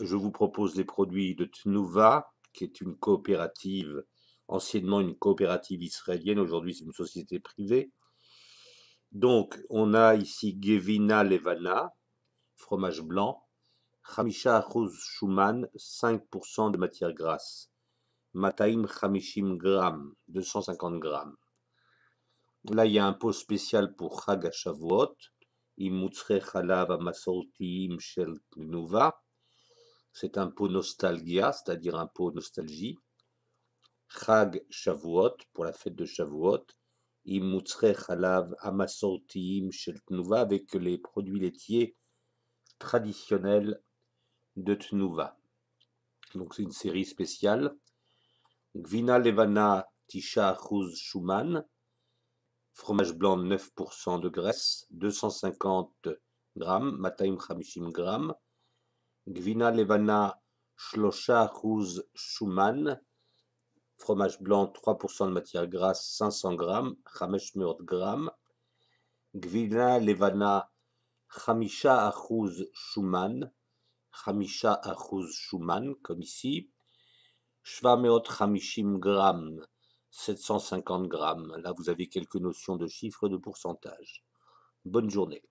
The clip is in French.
je vous propose les produits de Tnuva qui est une coopérative, anciennement une coopérative israélienne, aujourd'hui c'est une société privée. Donc, on a ici Gevina Levana, fromage blanc, Hamisha Rose Schumann, 5% de matière grasse, Mataim Hamishim Gram 250 grammes. Là, il y a un pot spécial pour Chag HaShavuot, Imutzre Chalav Shel Tnuva c'est un pot nostalgia, c'est-à-dire un pot nostalgie. Chag Shavuot, pour la fête de Shavuot. Im Chalav Amasotim Shel Tnuva, avec les produits laitiers traditionnels de Tnuva. Donc c'est une série spéciale. Gvina Levana Tisha Chuz Shuman fromage blanc 9% de graisse, 250 grammes, Khamishim grammes, Gvina Levana, Shlosha Shuman, fromage blanc 3% de matière grasse 500 grammes, Chamesh Meot g, Gvina Levana, Chamisha Achuz Shuman, Chamisha Shuman, comme ici, Shvameot Chamishim g, 750 grammes, Là, vous avez quelques notions de chiffres de pourcentage. Bonne journée.